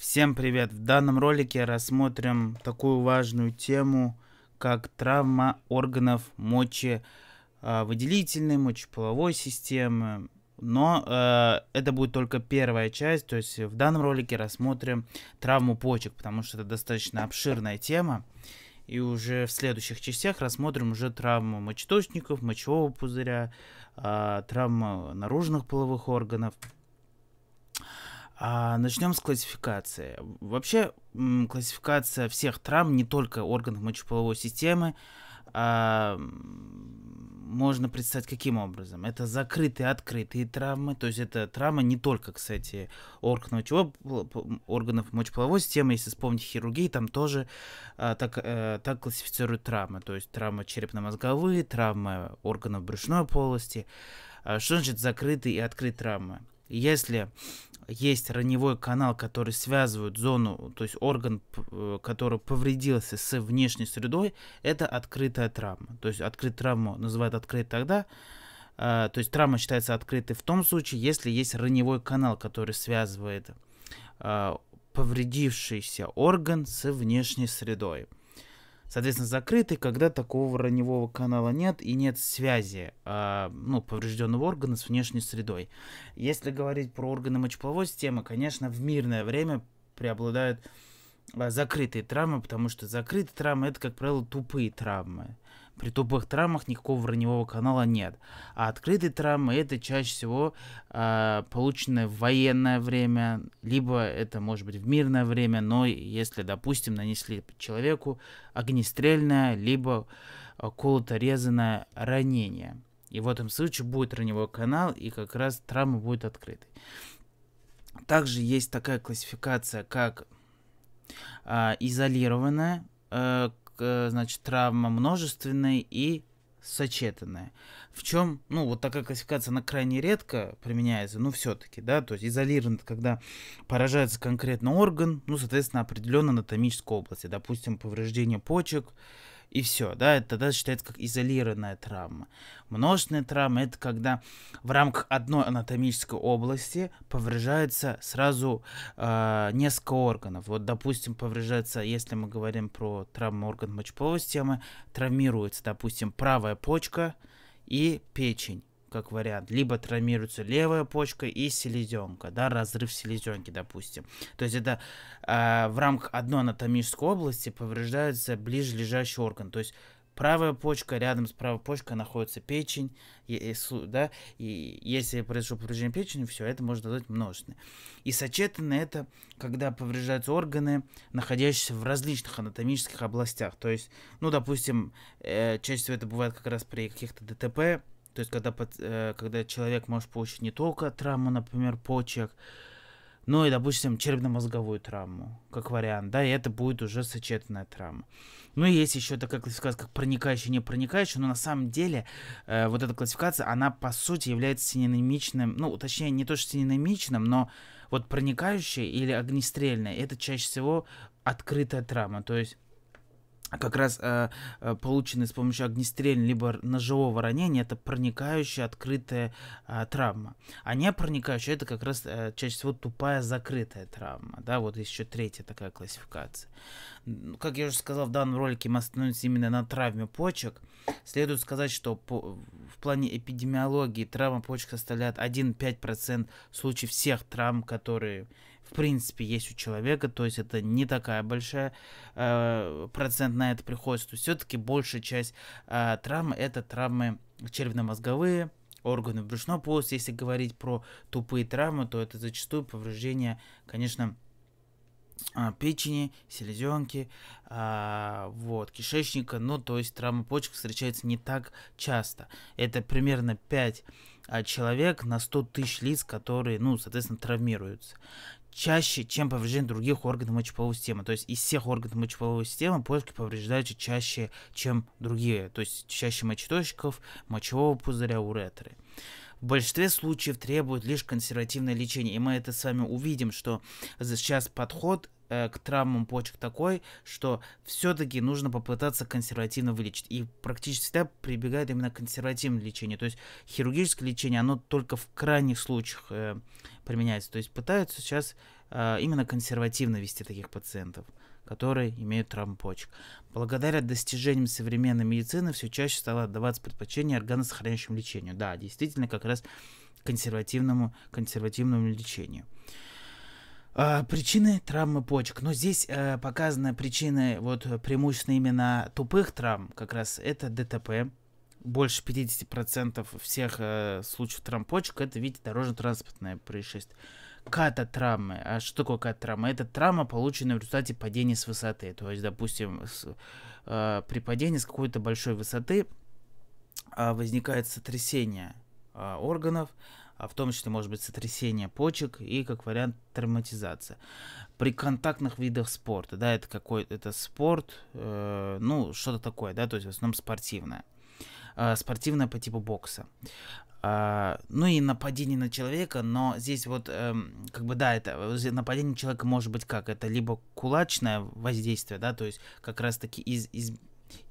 Всем привет! В данном ролике рассмотрим такую важную тему, как травма органов мочи, а, выделительной мочеполовой системы. Но э, это будет только первая часть, то есть в данном ролике рассмотрим травму почек, потому что это достаточно обширная тема. И уже в следующих частях рассмотрим уже травму мочеточников, мочевого пузыря, э, травму наружных половых органов. А, начнем с классификации. Вообще, классификация всех травм, не только органов мочеполовой системы, а, можно представить каким образом. Это закрытые, открытые травмы, то есть это травма не только, кстати, органов, чего, органов мочеполовой системы, если вспомнить хирургии, там тоже а, так, а, так классифицируют травмы, то есть травма черепно-мозговые, травмы органов брюшной полости. А, что значит закрытые и открытые травмы? Если есть раневой канал, который связывает зону, то есть орган, э, который повредился с внешней средой, это открытая травма. То есть открытую травму называют открытой тогда, а, то есть травма считается открытой в том случае, если есть раневой канал, который связывает а, повредившийся орган с внешней средой соответственно, закрыты, когда такого раневого канала нет и нет связи, э, ну, поврежденного органа с внешней средой. Если говорить про органы мочеполовой системы, конечно, в мирное время преобладают а, закрытые травмы, потому что закрытые травмы это, как правило, тупые травмы. При тупых травмах никакого враневого канала нет. А открытые травмы это чаще всего э, а, полученные в военное время, либо это может быть в мирное время, но если, допустим, нанесли человеку огнестрельное, либо а, колото-резанное ранение. И в этом случае будет раневой канал, и как раз травма будет открытой. Также есть такая классификация, как э, а, изолированная, Э, значит, травма множественная и сочетанная. В чем, ну, вот такая классификация, она крайне редко применяется, но все-таки, да, то есть изолирован, когда поражается конкретно орган, ну, соответственно, определенная анатомическая область. допустим, повреждение почек, и все, да, это тогда считается как изолированная травма. Множественная травма – это когда в рамках одной анатомической области повреждается сразу э, несколько органов. Вот, допустим, повреждается, если мы говорим про травму органов мочеполовой системы, травмируется, допустим, правая почка и печень как вариант. Либо травмируется левая почка и селезенка, да, разрыв селезенки, допустим. То есть это э, в рамках одной анатомической области повреждается ближележащий орган. То есть правая почка, рядом с правой почкой находится печень, и, и, э, да, и если произошло повреждение печени, все, это может дать множественное. И сочетано это, когда повреждаются органы, находящиеся в различных анатомических областях, то есть, ну, допустим, э, чаще всего это бывает как раз при каких-то ДТП, то есть, когда, под, э, когда человек может получить не только травму, например, почек, но и, допустим, черепно-мозговую травму, как вариант, да, и это будет уже сочетанная травма. Ну и есть еще такая классификация, как проникающая, не проникающая, но на самом деле э, вот эта классификация, она по сути является синонимичным, ну, точнее, не то, что синонимичным, но вот проникающая или огнестрельная, это чаще всего открытая травма, то есть как раз э, э, полученные с помощью огнестрельного либо ножевого ранения, это проникающая открытая э, травма. А не проникающая, это как раз э, чаще всего тупая закрытая травма. Да, вот еще третья такая классификация. Как я уже сказал, в данном ролике мы остановимся именно на травме почек. Следует сказать, что по, в плане эпидемиологии травма почек составляет 1,5% случаев всех травм, которые в принципе есть у человека, то есть это не такая большая э, процент это приходится. То есть все-таки большая часть э, травм это травмы черепно мозговые органы брюшной полости. Если говорить про тупые травмы, то это зачастую повреждение, конечно, э, печени, селезенки, э, вот, кишечника, ну, то есть травма почек встречается не так часто. Это примерно 5 э, человек на 100 тысяч лиц, которые, ну, соответственно, травмируются чаще, чем повреждение других органов мочеполовой системы. То есть из всех органов мочеполовой системы почки повреждаются чаще, чем другие. То есть чаще мочеточков, мочевого пузыря, уретры. В большинстве случаев требует лишь консервативное лечение. И мы это с вами увидим, что сейчас подход Э, к травмам почек такой, что все-таки нужно попытаться консервативно вылечить. И практически всегда прибегают именно к консервативному лечению. То есть хирургическое лечение, оно только в крайних случаях э, применяется. То есть пытаются сейчас э, именно консервативно вести таких пациентов которые имеют травму почек. Благодаря достижениям современной медицины все чаще стало отдаваться предпочтение органосохраняющему лечению. Да, действительно, как раз консервативному, консервативному лечению. А, причины травмы почек. Но здесь а, показаны причины, вот э, преимущественно именно тупых травм, как раз это ДТП. Больше 50% всех а, случаев травм почек это, видите, дорожно-транспортное происшествие. Кататравмы, А что такое кататравма? Это травма, полученная в результате падения с высоты. То есть, допустим, с, а, при падении с какой-то большой высоты а, возникает сотрясение а, органов, а в том числе может быть сотрясение почек и как вариант травматизация. При контактных видах спорта, да, это какой это спорт, э, ну что-то такое, да, то есть в основном спортивное, э, спортивное по типу бокса. Uh, ну и нападение на человека, но здесь вот, эм, как бы, да, это нападение человека может быть как? Это либо кулачное воздействие, да, то есть как раз-таки из, из,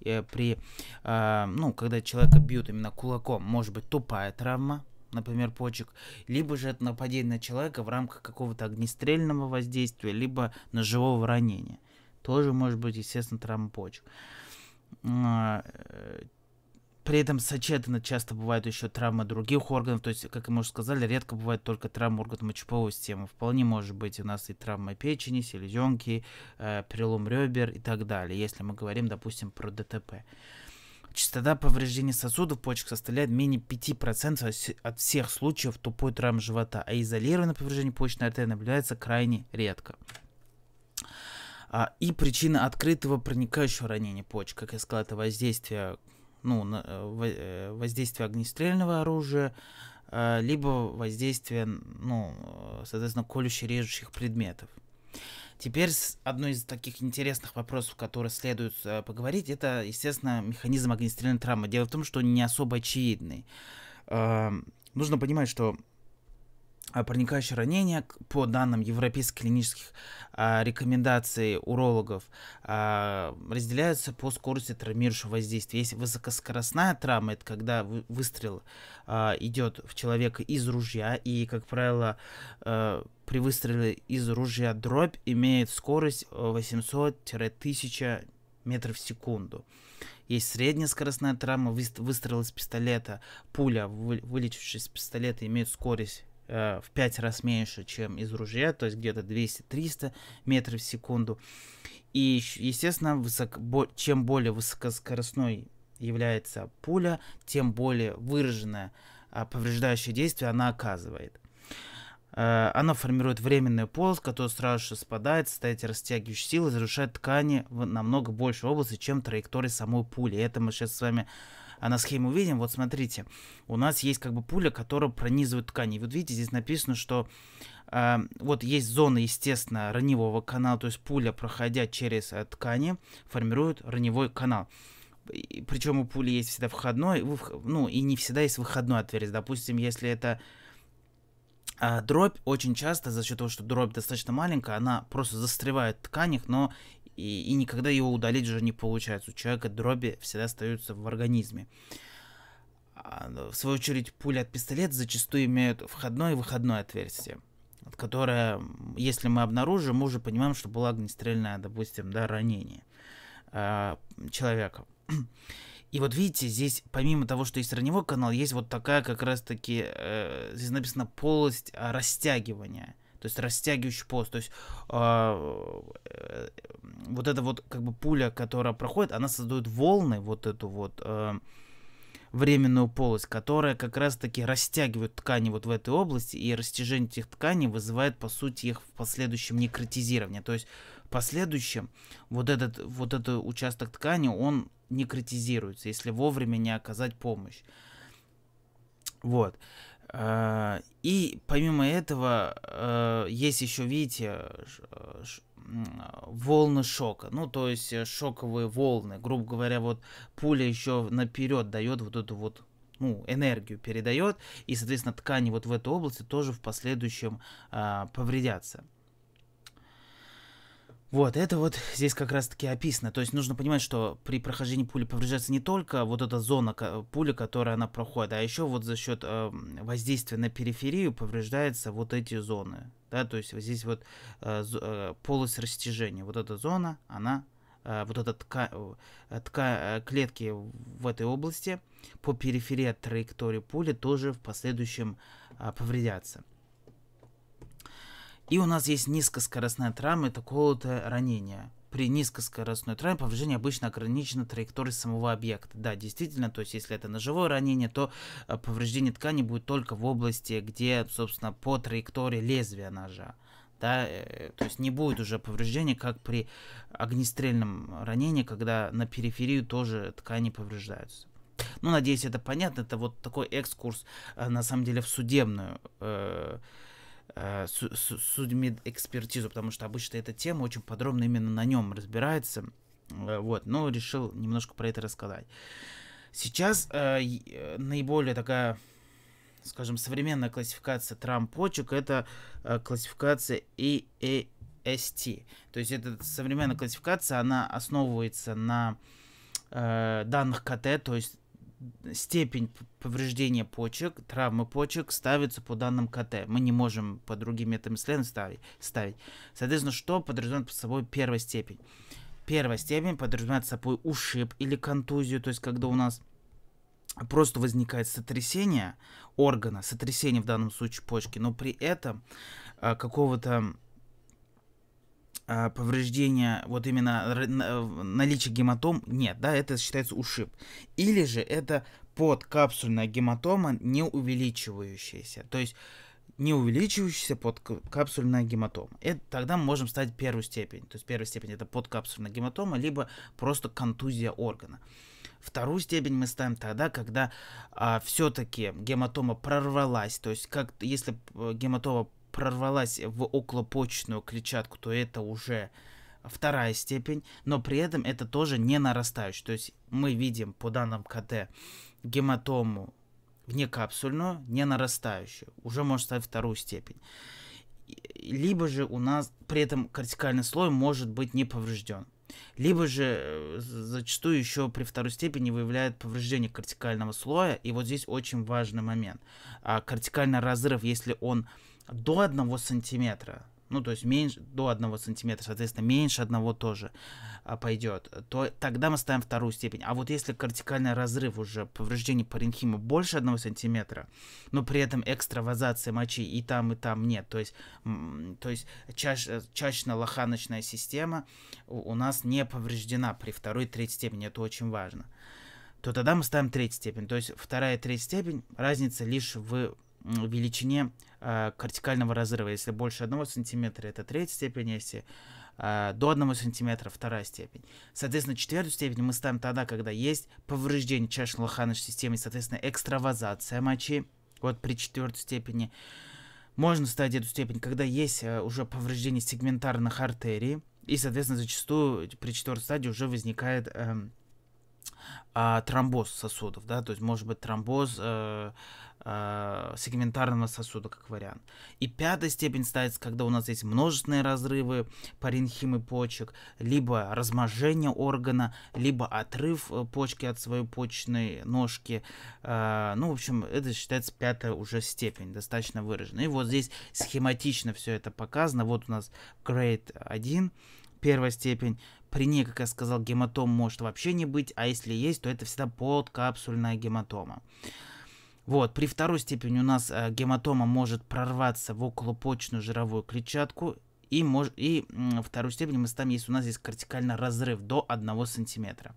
э, при, э, ну, когда человека бьют именно кулаком, может быть тупая травма, например, почек, либо же это нападение на человека в рамках какого-то огнестрельного воздействия, либо ножевого ранения. Тоже может быть, естественно, травма почек. А, э, при этом сочетаны часто бывают еще травмы других органов, то есть, как мы уже сказали, редко бывает только травма органов мочеполовой системы. Вполне может быть у нас и травма печени, селезенки, э, перелом ребер и так далее, если мы говорим, допустим, про ДТП. Частота повреждения сосудов почек составляет менее 5% от всех случаев тупой травмы живота, а изолированное повреждение почечной артерии наблюдается крайне редко. А, и причина открытого проникающего ранения почек, как я сказал, это воздействие, ну, э, э, воздействие огнестрельного оружия, а, либо воздействие, ну, э, соответственно, колюще-режущих предметов. Теперь одно из таких интересных вопросов, которые следует э, поговорить, это, естественно, механизм огнестрельной травмы. Дело в том, что он не особо очевидный. Эм, нужно понимать, что э, проникающее ранение по данным европейских клинических э, рекомендаций урологов, а, разделяются по скорости травмирующего воздействия. Есть высокоскоростная травма, это когда выстрел идет в человека из ружья, и, как правило, при выстреле из ружья дробь имеет скорость 800-1000 э, метров в секунду. Есть средняя скоростная травма, выстрел из пистолета. Пуля, вылетевшая из пистолета, имеет скорость э, в 5 раз меньше, чем из ружья, то есть где-то 200-300 метров в секунду. И, естественно, высоко, чем более высокоскоростной является пуля, тем более выраженное а, повреждающее действие она оказывает. Э, она формирует временную полость, который сразу же спадает, состояние растягивающей силы, разрушает ткани в намного больше области, чем траектория самой пули. Это мы сейчас с вами а, на схеме увидим. Вот смотрите, у нас есть как бы пуля, которая пронизывает ткани. И вот видите, здесь написано, что э, вот есть зона, естественно, раневого канала, то есть пуля, проходя через э, ткани, формирует раневой канал причем у пули есть всегда входной, ну и не всегда есть выходной отверстие. Допустим, если это а, дробь очень часто, за счет того, что дробь достаточно маленькая, она просто застревает в тканях, но и, и никогда его удалить уже не получается. У человека дроби всегда остаются в организме. А, в свою очередь, пули от пистолета зачастую имеют входное и выходное отверстие, которое, если мы обнаружим, мы уже понимаем, что было огнестрельное, допустим, да, ранение э, человека. И вот видите, здесь помимо того, что есть раневой канал, есть вот такая как раз таки, э, здесь написано полость а, растягивания. То есть растягивающий пост, То есть э, э, вот эта вот как бы пуля, которая проходит, она создает волны, вот эту вот... Э, временную полость, которая как раз-таки растягивает ткани вот в этой области, и растяжение этих тканей вызывает, по сути, их в последующем некротизирование. То есть в последующем вот этот вот этот участок ткани, он не критизируется, если вовремя не оказать помощь. Вот. Э, и помимо этого э, есть еще, видите, волны шока. Ну, то есть э, шоковые волны. Грубо говоря, вот пуля еще наперед дает вот эту вот ну, энергию передает, и, соответственно, ткани вот в этой области тоже в последующем э, повредятся. Вот, это вот здесь как раз-таки описано. То есть нужно понимать, что при прохождении пули повреждается не только вот эта зона пули, которая она проходит, а еще вот за счет э, эм, воздействия на периферию повреждаются вот эти зоны. Да, то есть вот здесь вот э, э, полость растяжения. Вот эта зона, она, э, вот эта тка, тка, э, клетки в этой области по периферии от траектории пули тоже в последующем э, повредятся. И у нас есть низкоскоростная травма это то ранение. При низкоскоростной травме повреждение обычно ограничено траекторией самого объекта. Да, действительно, то есть если это ножевое ранение, то э, повреждение ткани будет только в области, где, собственно, по траектории лезвия ножа. Да, э, то есть не будет уже повреждения, как при огнестрельном ранении, когда на периферию тоже ткани повреждаются. Ну, надеюсь, это понятно. Это вот такой экскурс, э, на самом деле, в судебную э, Э, судмедэкспертизу, потому что обычно эта тема очень подробно именно на нем разбирается. Э, вот, но решил немножко про это рассказать. Сейчас э, наиболее такая, скажем, современная классификация трамп-почек это э, классификация EAST. Э то есть эта современная классификация, она основывается на э, данных КТ, то есть степень повреждения почек, травмы почек ставится по данным КТ. Мы не можем по другим методам исследования ставить. Соответственно, что подразумевает под собой первая степень? Первая степень подразумевает собой ушиб или контузию, то есть когда у нас просто возникает сотрясение органа, сотрясение в данном случае почки, но при этом э, какого-то а, повреждения, вот именно наличие гематом, нет, да, это считается ушиб. Или же это подкапсульная гематома, не увеличивающаяся. То есть не увеличивающаяся подкапсульная гематома. Это, тогда мы можем ставить первую степень. То есть первая степень это подкапсульная гематома, либо просто контузия органа. Вторую степень мы ставим тогда, когда а, все-таки гематома прорвалась. То есть как если э, гематома прорвалась в околопочечную клетчатку, то это уже вторая степень, но при этом это тоже не нарастающий. То есть мы видим по данным КТ гематому внекапсульную, не нарастающую. Уже может стать вторую степень. Либо же у нас при этом кортикальный слой может быть не поврежден. Либо же э, зачастую еще при второй степени выявляет повреждение кортикального слоя. И вот здесь очень важный момент. А, кортикальный разрыв, если он до 1 сантиметра, ну, то есть меньше, до 1 сантиметра, соответственно, меньше одного тоже а, пойдет, то тогда мы ставим вторую степень. А вот если кортикальный разрыв уже, повреждение паренхима больше 1 сантиметра, но при этом экстравазация мочи и там, и там нет, то есть, то есть чаш, чачно-лоханочная система у, у нас не повреждена при второй и третьей степени, это очень важно, то тогда мы ставим третью степень. То есть вторая и третья степень, разница лишь в величине Э, кортикального разрыва. Если больше одного сантиметра, это третья степень, если э, до одного сантиметра, вторая степень. Соответственно, четвертую степень мы ставим тогда, когда есть повреждение чашно-лоханочной системы, соответственно, экстравазация мочи, вот при четвертой степени. Можно ставить эту степень, когда есть э, уже повреждение сегментарных артерий, и, соответственно, зачастую при четвертой стадии уже возникает... Э, а, тромбоз сосудов, да, то есть может быть тромбоз э, э, сегментарного сосуда как вариант. И пятая степень ставится, когда у нас есть множественные разрывы паренхимы почек, либо разможение органа, либо отрыв э, почки от своей почечной ножки. Э, ну, в общем, это считается пятая уже степень, достаточно выраженная. И вот здесь схематично все это показано. Вот у нас grade 1, первая степень, при ней, как я сказал, гематом может вообще не быть, а если есть, то это всегда подкапсульная гематома. Вот, при второй степени у нас э, гематома может прорваться в околопочную жировую клетчатку, и, мож, и э, вторую степень мы там есть у нас здесь кортикальный разрыв до 1 сантиметра.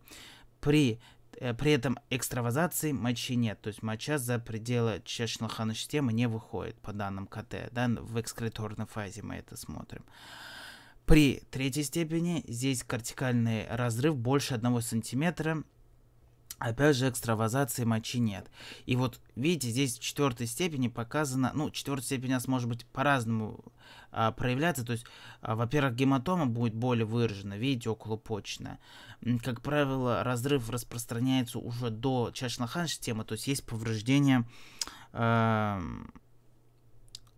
При, э, при этом экстравазации мочи нет, то есть моча за пределы чашечной системы не выходит, по данным КТ, да, в экскреторной фазе мы это смотрим. При третьей степени здесь кортикальный разрыв больше 1 сантиметра Опять же, экстравазации мочи нет. И вот, видите, здесь в четвертой степени показано, ну, четвертая степень у нас может быть по-разному а, проявляться. То есть, а, во-первых, гематома будет более выражена, видите, околопочная. Как правило, разрыв распространяется уже до чашно системы, то есть есть повреждение... А,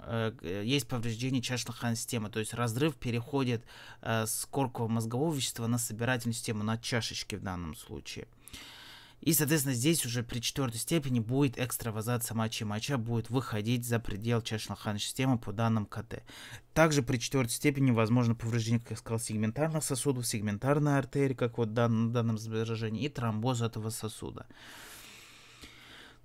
Э, э, есть повреждение чашечной системы, то есть разрыв переходит э, с коркового мозгового вещества на собирательную систему, на чашечки в данном случае. И, соответственно, здесь уже при четвертой степени будет экстравазация мочи. Моча будет выходить за предел чашечной системы по данным КТ. Также при четвертой степени возможно повреждение, как я сказал, сегментарных сосудов, сегментарной артерии, как вот на данном, данном изображении, и тромбоз этого сосуда.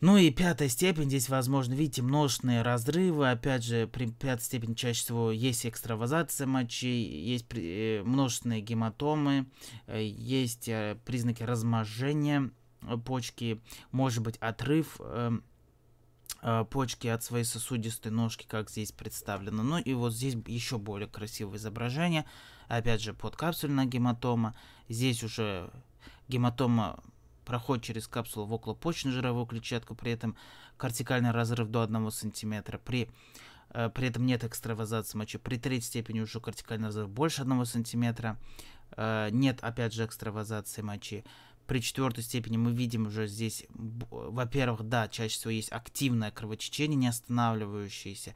Ну и пятая степень, здесь возможно, видите, множественные разрывы, опять же, при пятой степени чаще всего есть экстравазация мочи, есть э, множественные гематомы, э, есть э, признаки размножения почки, может быть отрыв почки от своей сосудистой ножки, как здесь представлено. Ну и вот здесь еще более красивое изображение. Опять же, подкапсульная гематома. Здесь уже гематома проход через капсулу в околопочно-жировую клетчатку, при этом кортикальный разрыв до 1 см, при, э, при этом нет экстравазации мочи, при третьей степени уже кортикальный разрыв больше 1 см, э, нет опять же экстравазации мочи. При четвертой степени мы видим уже здесь, во-первых, да, чаще всего есть активное кровотечение, не останавливающееся,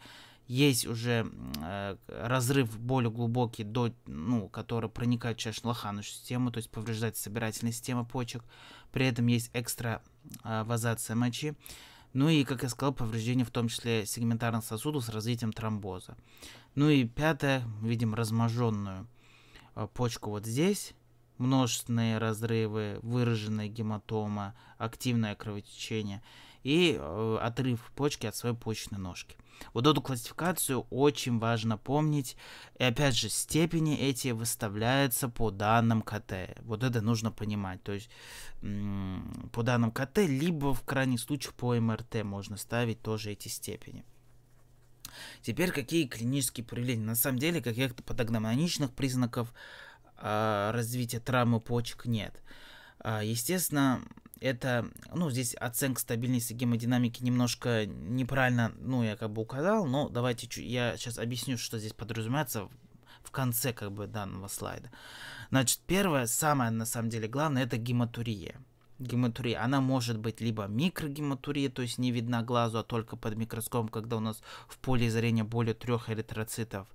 есть уже э, разрыв более глубокий, до, ну, который проникает через шлаханную систему, то есть повреждает собирательная систему почек. При этом есть экстравазация э, мочи. Ну и, как я сказал, повреждение в том числе сегментарных сосудов с развитием тромбоза. Ну и пятое, видим разможенную э, почку вот здесь. Множественные разрывы, выраженная гематома, активное кровотечение и э, отрыв почки от своей почечной ножки. Вот эту классификацию очень важно помнить. И опять же, степени эти выставляются по данным КТ. Вот это нужно понимать. То есть по данным КТ, либо в крайнем случае по МРТ можно ставить тоже эти степени. Теперь какие клинические проявления? На самом деле каких-то патогномоничных признаков э, развития травмы почек нет. А, естественно, это, ну, здесь оценка стабильности гемодинамики немножко неправильно, ну, я как бы указал, но давайте я сейчас объясню, что здесь подразумевается в конце как бы данного слайда. Значит, первое, самое на самом деле главное, это гематурия. Гематурия, она может быть либо микрогематурия, то есть не видна глазу, а только под микроскопом, когда у нас в поле зрения более трех эритроцитов.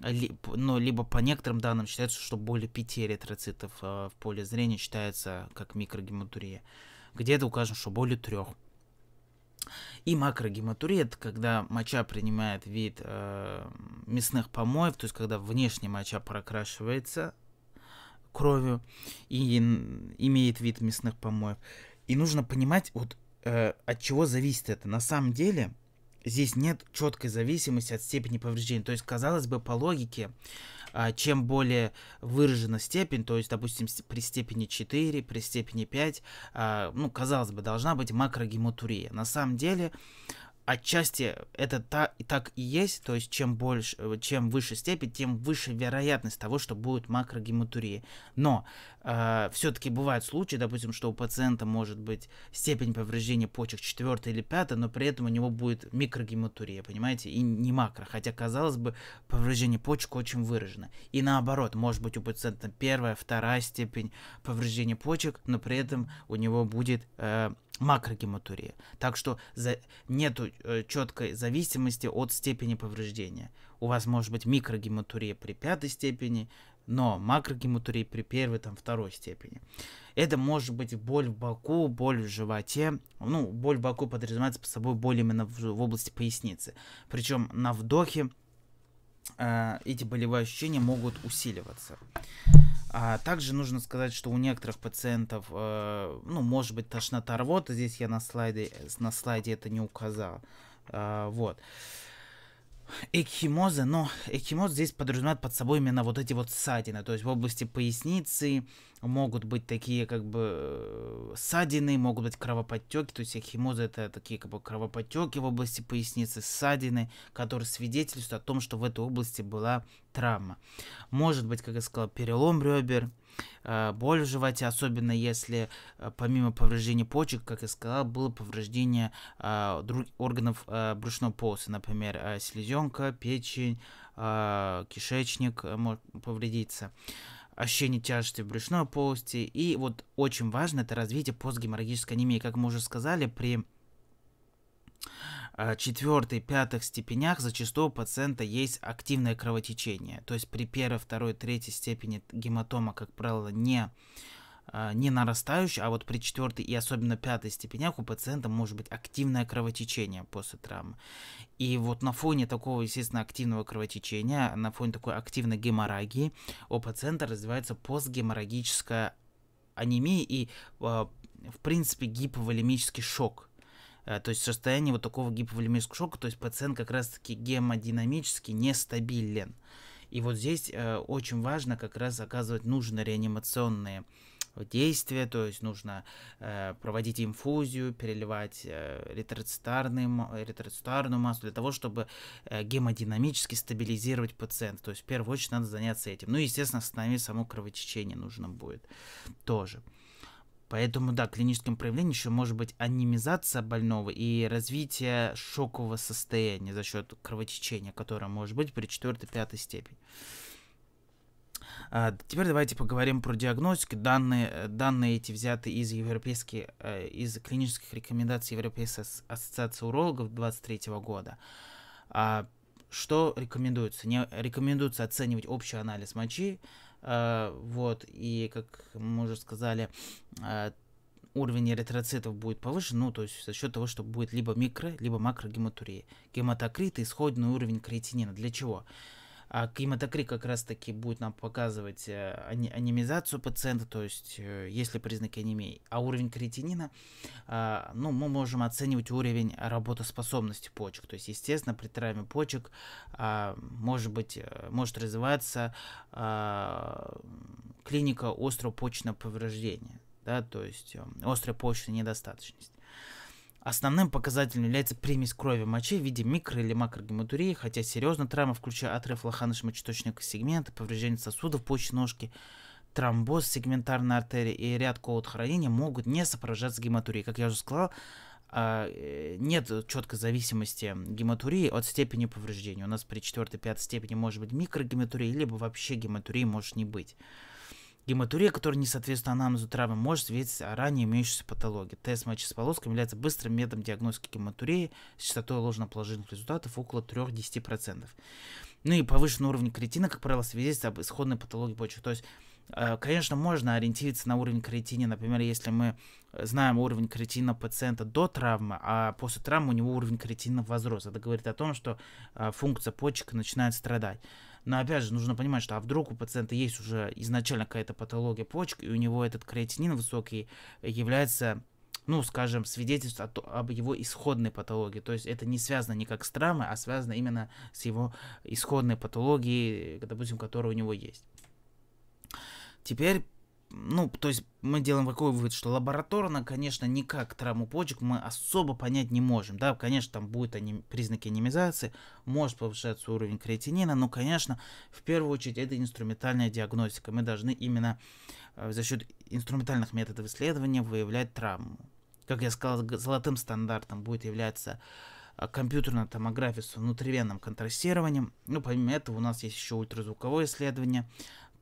но ну, либо по некоторым данным считается, что более пяти эритроцитов э, в поле зрения считается как микрогематурия где-то укажем, что более трех. И макрогематурия, это когда моча принимает вид э, мясных помоев, то есть когда внешняя моча прокрашивается кровью и имеет вид мясных помоев. И нужно понимать, вот э, от чего зависит это. На самом деле, здесь нет четкой зависимости от степени повреждения. То есть, казалось бы, по логике, а, чем более выражена степень, то есть, допустим, при степени 4, при степени 5, а, ну, казалось бы, должна быть макрогематурия. На самом деле, отчасти это та, так и есть, то есть чем больше, чем выше степень, тем выше вероятность того, что будет макрогематурия. Но а, все-таки бывают случаи, допустим, что у пациента может быть степень повреждения почек 4 или 5, но при этом у него будет микрогематурия, понимаете, и не макро, хотя, казалось бы, повреждение почек очень выражено. И наоборот, может быть у пациента первая, вторая степень повреждения почек, но при этом у него будет э, макрогематурия. Так что за... нет э, четкой зависимости от степени повреждения. У вас может быть микрогематурия при пятой степени, но макрогематурия при первой, там, второй степени. Это может быть боль в боку, боль в животе. Ну, боль в боку подразумевается по собой боль именно в, в области поясницы. Причем на вдохе э, эти болевые ощущения могут усиливаться. А также нужно сказать, что у некоторых пациентов, э, ну, может быть, тошнота рвота. Здесь я на слайде, э, на слайде это не указал. Э, вот. Вот экхимоза, но экхимоз здесь подразумевает под собой именно вот эти вот ссадины, то есть в области поясницы могут быть такие как бы э, ссадины, могут быть кровоподтеки, то есть экхимоза это такие как бы кровоподтеки в области поясницы, ссадины, которые свидетельствуют о том, что в этой области была травма. Может быть, как я сказал, перелом ребер, Э, боль в животе, особенно если э, помимо повреждения почек, как я сказал, было повреждение э, органов брюшной полости, например, селезенка, печень, кишечник может повредиться ощущение тяжести в брюшной полости. И вот очень важно это развитие постгеморрагической анемии. Как мы уже сказали, при Э, четвертой, пятых степенях зачастую у пациента есть активное кровотечение. То есть при первой, второй, третьей степени гематома, как правило, не э, не нарастающая, а вот при четвертой и особенно пятой степенях у пациента может быть активное кровотечение после травмы. И вот на фоне такого, естественно, активного кровотечения, на фоне такой активной геморрагии у пациента развивается постгеморрагическая анемия и, э, в принципе, гиповолемический шок – Э, то есть состояние вот такого гиповолемического шока, то есть пациент как раз-таки гемодинамически нестабилен. И вот здесь э, очень важно как раз оказывать нужно реанимационные действия, то есть нужно э, проводить инфузию, переливать э, эритроцитарную массу для того, чтобы гемодинамически стабилизировать пациента. То есть в первую очередь надо заняться этим. Ну и, естественно, остановить само кровотечение нужно будет тоже. Поэтому, да, клиническим проявлением еще может быть анимизация больного и развитие шокового состояния за счет кровотечения, которое может быть при четвертой-пятой степени. А, теперь давайте поговорим про диагностику. Данные, э, данные эти взяты из, европейских, э, из клинических рекомендаций Европейской ассоциации урологов 2023 года. А, что рекомендуется? Не, рекомендуется оценивать общий анализ мочи, Э, вот, и, как мы уже сказали, э, уровень эритроцитов будет повышен, ну, то есть за счет того, что будет либо микро, либо макрогематурия. Гематокрит и исходный уровень креатинина. Для чего? Для чего? А Климатокрик как раз-таки будет нам показывать э, анимизацию пациента, то есть э, есть ли признаки анемии. А уровень креатинина, а, ну, мы можем оценивать уровень работоспособности почек. То есть, естественно, при травме почек а, может быть, э, может развиваться а, клиника острого почечного повреждения да, то есть острая почечная недостаточность. Основным показателем является примесь крови моче в виде микро- или макрогематурии, хотя серьезная травма, включая отрыв лоханочно-мочеточного сегмента, повреждение сосудов почечной ножки, тромбоз сегментарной артерии и ряд колод хранения могут не сопровождаться гематурией. Как я уже сказал, а, э, нет четкой зависимости гематурии от степени повреждения. У нас при 4-5 степени может быть микрогематурия, либо вообще гематурии может не быть. Гематурия, которая не соответствует анамнезу травмы, может светить о ранее имеющейся патологии. Тест мочи с полосками является быстрым методом диагностики гематурии с частотой ложноположительных результатов около 3-10%. Ну и повышенный уровень кретина, как правило, свидетельствует об исходной патологии почек. То есть э, Конечно, можно ориентироваться на уровень креатинина. Например, если мы знаем уровень креатина пациента до травмы, а после травмы у него уровень креатина возрос. Это говорит о том, что э, функция почек начинает страдать. Но опять же, нужно понимать, что а вдруг у пациента есть уже изначально какая-то патология почек, и у него этот креатинин высокий является ну, скажем, свидетельство об его исходной патологии. То есть это не связано никак с травмой, а связано именно с его исходной патологией, допустим, которая у него есть. Теперь ну, то есть мы делаем такой вывод, что лабораторно, конечно, никак травму почек мы особо понять не можем, да, конечно, там будут они признаки анемизации, может повышаться уровень креатинина, но, конечно, в первую очередь это инструментальная диагностика, мы должны именно э, за счет инструментальных методов исследования выявлять травму. Как я сказал, золотым стандартом будет являться э, компьютерная томография с внутривенным контрастированием. Ну, помимо этого, у нас есть еще ультразвуковое исследование,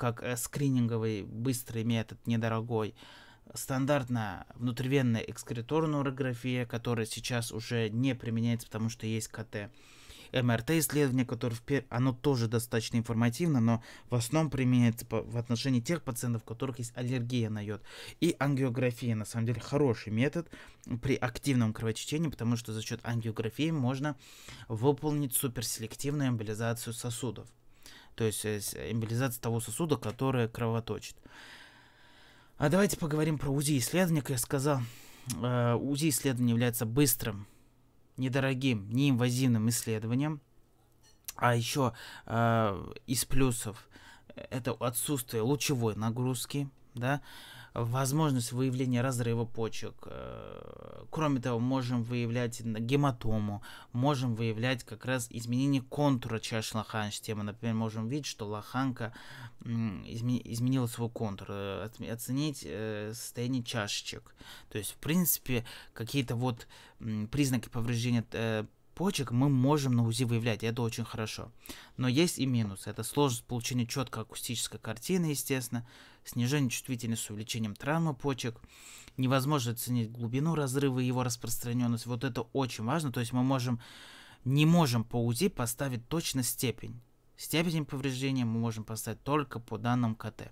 как э, скрининговый, быстрый метод, недорогой, стандартная внутривенная экскреторная урография, которая сейчас уже не применяется, потому что есть КТ. МРТ-исследование, которое впер... оно тоже достаточно информативно, но в основном применяется по... в отношении тех пациентов, у которых есть аллергия на йод. И ангиография, на самом деле, хороший метод при активном кровотечении, потому что за счет ангиографии можно выполнить суперселективную эмболизацию сосудов. То есть э, эмболизация того сосуда, который кровоточит. А давайте поговорим про УЗИ исследования. Как я сказал, э, УЗИ исследование является быстрым, недорогим, неинвазивным исследованием. А еще э, из плюсов это отсутствие лучевой нагрузки, да, возможность выявления разрыва почек. Э, кроме того, можем выявлять гематому, можем выявлять как раз изменение контура чаши лохан-системы. Например, можем видеть, что лоханка изменила свой контур, э, оценить э, состояние чашечек. То есть, в принципе, какие-то вот признаки повреждения цепочек мы можем на УЗИ выявлять, и это очень хорошо. Но есть и минус. Это сложность получения четкой акустической картины, естественно, снижение чувствительности с увеличением травмы почек, невозможно оценить глубину разрыва и его распространенность. Вот это очень важно. То есть мы можем, не можем по УЗИ поставить точно степень. Степень повреждения мы можем поставить только по данным КТ.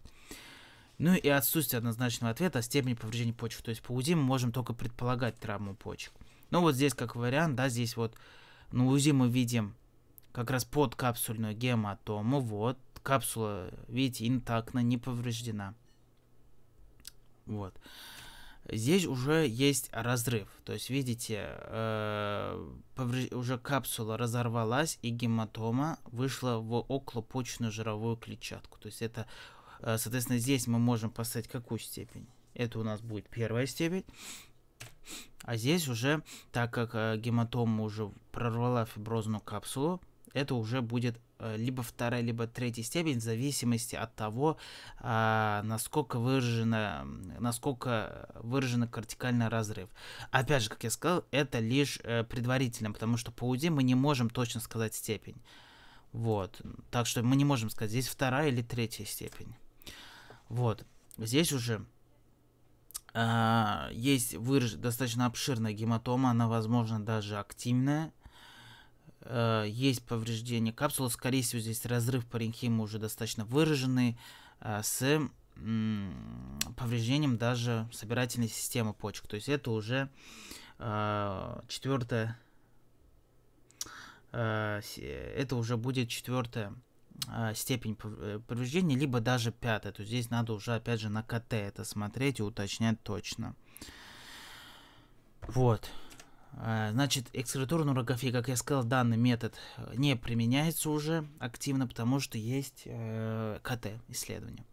Ну и отсутствие однозначного ответа о степени повреждения почек. То есть по УЗИ мы можем только предполагать травму почек. Ну вот здесь как вариант, да, здесь вот на ну, УЗИ мы видим как раз подкапсульную гематому. Вот, капсула, видите, интактна, не повреждена. Вот. Здесь уже есть разрыв. То есть, видите, э, повреж... уже капсула разорвалась, и гематома вышла в околопочную жировую клетчатку. То есть, это, э, соответственно, здесь мы можем поставить какую степень? Это у нас будет первая степень. А здесь уже, так как э, гематома уже прорвала фиброзную капсулу, это уже будет э, либо вторая, либо третья степень, в зависимости от того, э, насколько, выражено, насколько выражен кортикальный разрыв. Опять же, как я сказал, это лишь э, предварительно, потому что по УДИ мы не можем точно сказать степень. Вот. Так что мы не можем сказать, здесь вторая или третья степень. Вот. Здесь уже а, есть выраж... достаточно обширная гематома, она, возможно, даже активная. А, есть повреждение капсулы, скорее всего, здесь разрыв паренхима уже достаточно выраженный, а, с повреждением даже собирательной системы почек. То есть это уже четвертая это уже будет четвертое. А, степень э, повреждения, либо даже пятая. То есть здесь надо уже, опять же, на КТ это смотреть и уточнять точно. Вот. А, значит, экскреторная урография, как я сказал, данный метод не применяется уже активно, потому что есть э, КТ-исследование.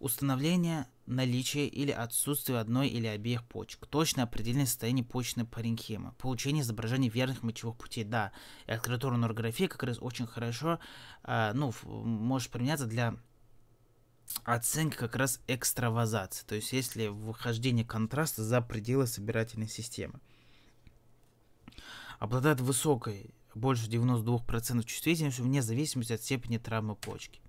Установление наличия или отсутствия одной или обеих почек. Точное определение состояния почечной паренхимы. Получение изображений верных мочевых путей. Да, и открытая нурография как раз очень хорошо э, ну, может применяться для оценки как раз экстравазации. То есть если выхождение контраста за пределы собирательной системы. Обладает высокой, больше 92% чувствительностью вне зависимости от степени травмы почки.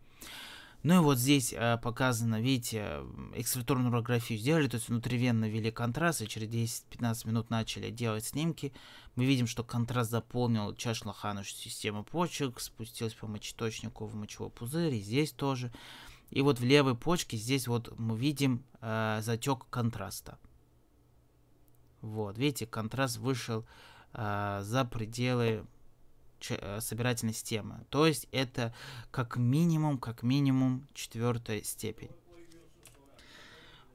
Ну и вот здесь э, показано, видите, эксфильтурную урографию сделали, то есть внутривенно ввели контраст, и через 10-15 минут начали делать снимки. Мы видим, что контраст заполнил чаш лоханущую систему почек, спустилась по мочеточнику в мочевой пузырь, и здесь тоже. И вот в левой почке здесь вот мы видим э, затек контраста. Вот, видите, контраст вышел э, за пределы Э, собирательной системы. То есть это как минимум, как минимум четвертая степень.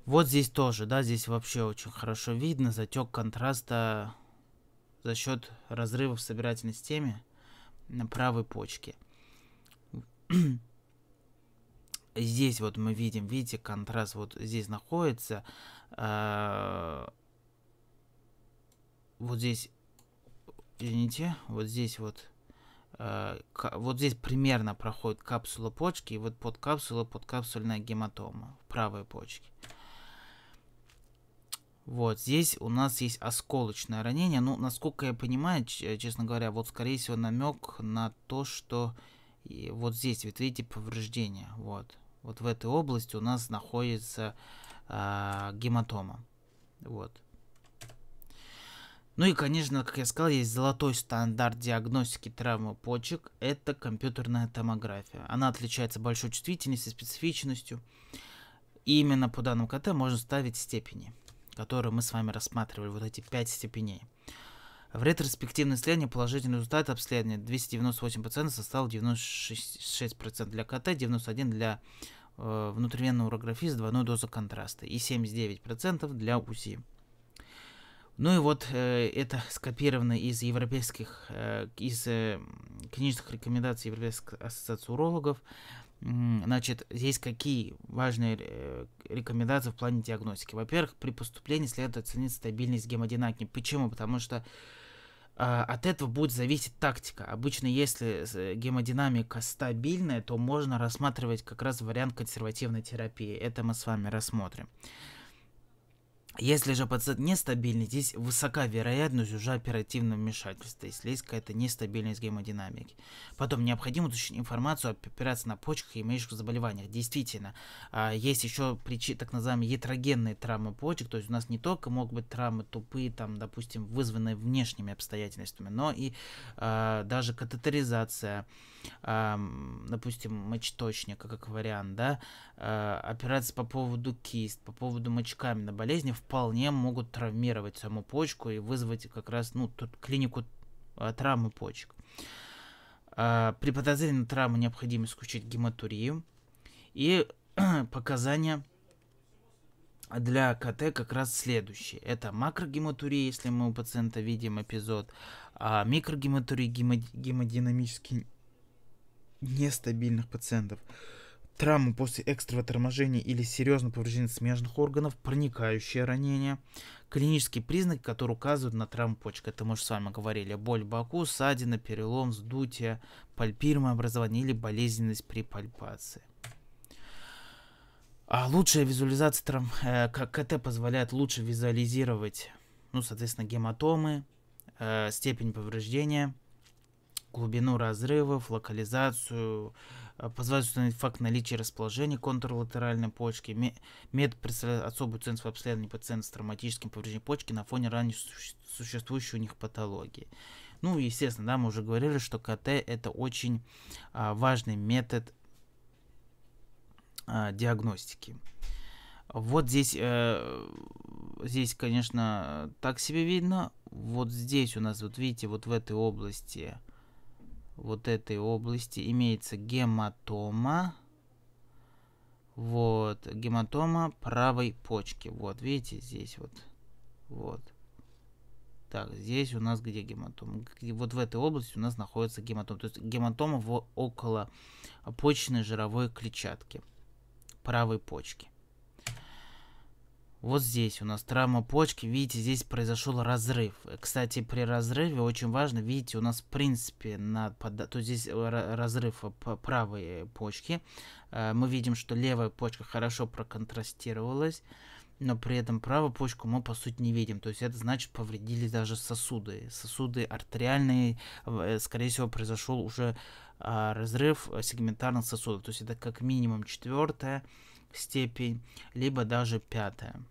Вот здесь тоже, да, здесь вообще очень хорошо видно затек контраста за счет разрыва в собирательной системе на правой почке. здесь вот мы видим, видите, контраст вот здесь находится. Э, вот здесь, извините, вот здесь вот Э, вот здесь примерно проходит капсула почки, и вот под капсула подкапсульная гематома в правой почке. Вот, здесь у нас есть осколочное ранение. Ну, насколько я понимаю, э, честно говоря, вот, скорее всего, намек на то, что и вот здесь, вот видите, повреждение. Вот, вот в этой области у нас находится э, гематома. Вот. Ну и, конечно, как я сказал, есть золотой стандарт диагностики травмы почек. Это компьютерная томография. Она отличается большой чувствительностью, специфичностью. И именно по данным КТ можно ставить степени, которые мы с вами рассматривали, вот эти 5 степеней. В ретроспективном исследовании положительный результат обследования 298 пациентов составил 96% для КТ, 91% для э, внутривенного урографии с двойной дозой контраста и 79% для УЗИ. Ну и вот э, это скопировано из европейских, э, из э, клинических рекомендаций Европейской ассоциации урологов. Значит, здесь какие важные э, рекомендации в плане диагностики? Во-первых, при поступлении следует оценить стабильность гемодинамики. Почему? Потому что а, от этого будет зависеть тактика. Обычно, если э, гемодинамика стабильная, то можно рассматривать как раз вариант консервативной терапии. Это мы с вами рассмотрим. Если же пациент нестабильный, здесь высока вероятность уже оперативного вмешательства, если есть какая-то нестабильность гемодинамики. Потом необходимо уточнить информацию о операции на почках и имеющихся заболеваниях. Действительно, а, есть еще причины, так называемые етрогенные травмы почек, то есть у нас не только могут быть травмы тупые, там, допустим, вызванные внешними обстоятельствами, но и а, даже катетеризация, допустим, мочеточника, как вариант, да, э, операции по поводу кист, по поводу мочекаменной болезни вполне могут травмировать саму почку и вызвать как раз, ну, тут клинику э, травмы почек. Э, при подозрении на травму необходимо исключить гематурию и показания для КТ как раз следующие. Это макрогематурия, если мы у пациента видим эпизод, а микрогематурия, гемодинамический нестабильных пациентов. Травмы после экстрого торможения или серьезного повреждения смежных органов, проникающие ранения. Клинические признаки, которые указывают на травму почек. Это мы уже с вами говорили. Боль в боку, ссадина, перелом, сдутие, пальпируемое образование или болезненность при пальпации. А лучшая визуализация травм, э, как КТ позволяет лучше визуализировать, ну, соответственно, гематомы, э, степень повреждения – глубину разрывов, локализацию, э, позволяет установить факт наличия расположения контрлатеральной почки. Метод представляет особую ценность в обследовании пациента с травматическим повреждением почки на фоне ранее существующей у них патологии. Ну, естественно, да, мы уже говорили, что КТ это очень а, важный метод а, диагностики. Вот здесь, э, здесь, конечно, так себе видно. Вот здесь у нас, вот видите, вот в этой области вот этой области имеется гематома. Вот, гематома правой почки. Вот, видите, здесь вот. Вот. Так, здесь у нас где гематома? Вот в этой области у нас находится гематома. То есть гематома в около почечной жировой клетчатки правой почки. Вот здесь у нас травма почки, видите, здесь произошел разрыв. Кстати, при разрыве очень важно, видите, у нас в принципе, на, под, то здесь э, разрыв правой почки. Э, мы видим, что левая почка хорошо проконтрастировалась, но при этом правую почку мы по сути не видим. То есть это значит повредили даже сосуды. Сосуды артериальные, э, скорее всего, произошел уже а, разрыв сегментарных сосудов. То есть это как минимум четвертая степень, либо даже пятая.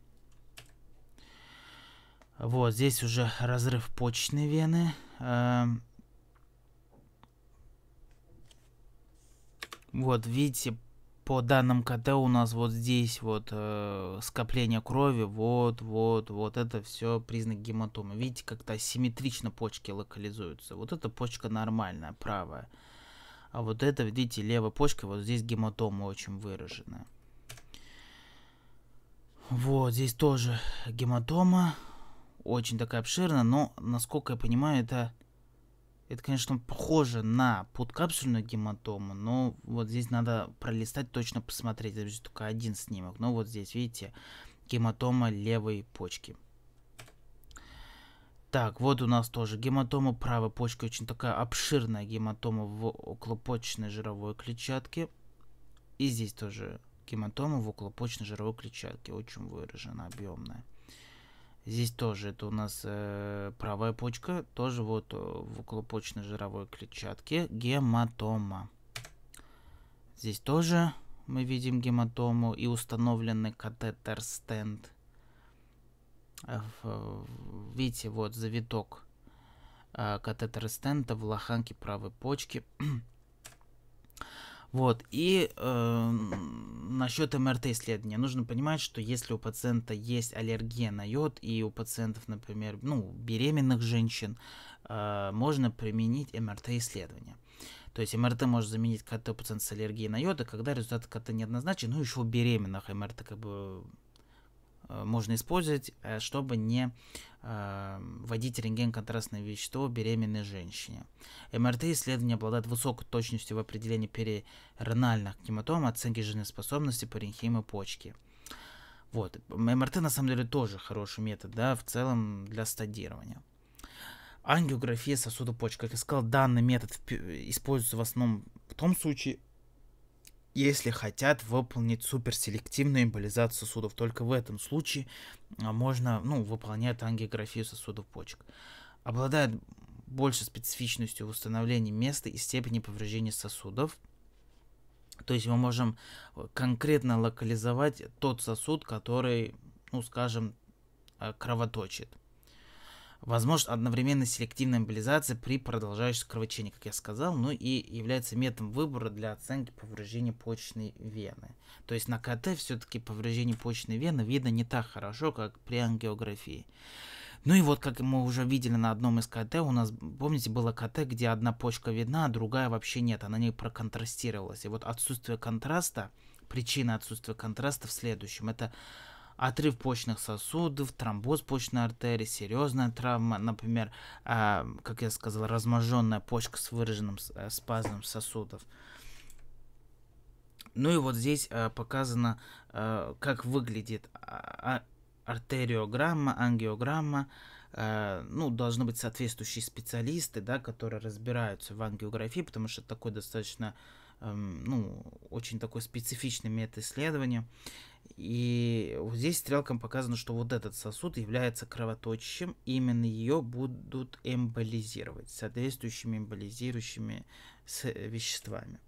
Вот, здесь уже разрыв почечной вены. Эм. Вот, видите, по данным КТ у нас вот здесь вот э, скопление крови, вот, вот, вот, это все признак гематомы. Видите, как-то асимметрично почки локализуются. Вот эта почка нормальная, правая. А вот это, видите, левая почка, вот здесь гематомы очень выраженная. Вот, здесь тоже гематома очень такая обширная, но, насколько я понимаю, это, это конечно, похоже на подкапсульную гематому, но вот здесь надо пролистать, точно посмотреть, это только один снимок. Но вот здесь, видите, гематома левой почки. Так, вот у нас тоже гематома правой почки, очень такая обширная гематома в околопочечной жировой клетчатке. И здесь тоже гематома в околопочечной жировой клетчатке, очень выражена, объемная. Здесь тоже это у нас э, правая почка, тоже вот э, в околопочной жировой клетчатке гематома. Здесь тоже мы видим гематому и установленный катетер стенд. Э, видите, вот завиток э, катетера стенда в лоханке правой почки. Вот, и э, эм, насчет МРТ-исследования. Нужно понимать, что если у пациента есть аллергия на йод, и у пациентов, например, ну, беременных женщин, э, можно применить МРТ-исследование. То есть МРТ может заменить КТ у пациента с аллергией на йод, и а когда результат КТ неоднозначен, ну, еще у беременных МРТ как бы э, можно использовать, э, чтобы не Эм, вводить рентген-контрастное вещество беременной женщине. мрт исследование обладает высокой точностью в определении переренальных гематом, оценке жизнеспособности паренхимы почки. Вот. МРТ на самом деле тоже хороший метод, да, в целом для стадирования. Ангиография сосуда почек. Как я сказал, данный метод используется в основном в том случае, если хотят выполнить суперселективную эмболизацию сосудов. Только в этом случае а, можно ну, выполнять ангиографию сосудов почек. Обладает большей специфичностью в установлении места и степени повреждения сосудов. То есть мы можем э, конкретно локализовать тот сосуд, который, ну скажем, э, кровоточит возможно одновременно селективная мобилизация при продолжающем кровотечении, как я сказал, ну и является методом выбора для оценки повреждения почечной вены. То есть на КТ все-таки повреждение почечной вены видно не так хорошо, как при ангиографии. Ну и вот, как мы уже видели на одном из КТ, у нас, помните, было КТ, где одна почка видна, а другая вообще нет, она не проконтрастировалась. И вот отсутствие контраста, причина отсутствия контраста в следующем, это отрыв почных сосудов, тромбоз почной артерии, серьезная травма, например, э, как я сказал, разможенная почка с выраженным э, спазмом сосудов. Ну и вот здесь э, показано, э, как выглядит а, а, артериограмма, ангиограмма. Э, ну, должны быть соответствующие специалисты, да, которые разбираются в ангиографии, потому что такой достаточно, э, ну, очень такой специфичный метод исследования. И вот здесь стрелкам показано, что вот этот сосуд является кровоточащим, именно ее будут эмболизировать соответствующими эмболизирующими э, веществами.